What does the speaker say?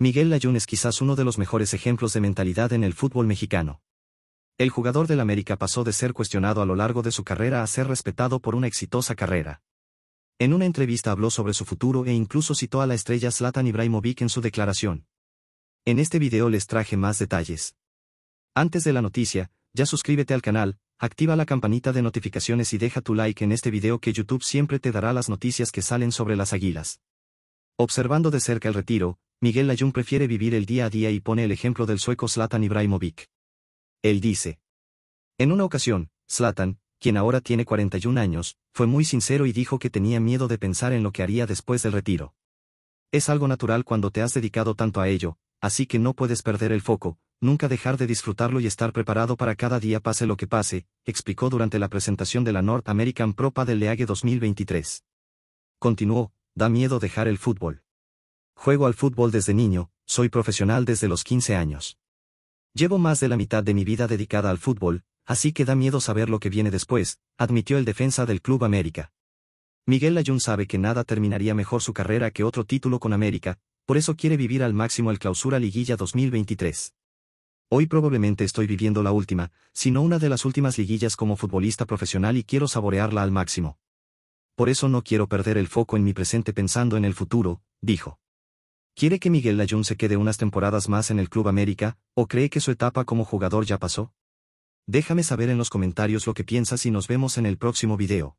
Miguel Layún es quizás uno de los mejores ejemplos de mentalidad en el fútbol mexicano. El jugador del América pasó de ser cuestionado a lo largo de su carrera a ser respetado por una exitosa carrera. En una entrevista habló sobre su futuro e incluso citó a la estrella Zlatan Ibrahimovic en su declaración. En este video les traje más detalles. Antes de la noticia, ya suscríbete al canal, activa la campanita de notificaciones y deja tu like en este video que YouTube siempre te dará las noticias que salen sobre las águilas. Observando de cerca el retiro, Miguel Layun prefiere vivir el día a día y pone el ejemplo del sueco Zlatan Ibrahimovic. Él dice. En una ocasión, Zlatan, quien ahora tiene 41 años, fue muy sincero y dijo que tenía miedo de pensar en lo que haría después del retiro. Es algo natural cuando te has dedicado tanto a ello, así que no puedes perder el foco, nunca dejar de disfrutarlo y estar preparado para cada día pase lo que pase, explicó durante la presentación de la North American Propa del League 2023. Continuó, da miedo dejar el fútbol. Juego al fútbol desde niño, soy profesional desde los 15 años. Llevo más de la mitad de mi vida dedicada al fútbol, así que da miedo saber lo que viene después, admitió el defensa del Club América. Miguel Layún sabe que nada terminaría mejor su carrera que otro título con América, por eso quiere vivir al máximo el clausura liguilla 2023. Hoy probablemente estoy viviendo la última, sino una de las últimas liguillas como futbolista profesional y quiero saborearla al máximo. Por eso no quiero perder el foco en mi presente pensando en el futuro, dijo. ¿Quiere que Miguel Layún se quede unas temporadas más en el Club América, o cree que su etapa como jugador ya pasó? Déjame saber en los comentarios lo que piensas y nos vemos en el próximo video.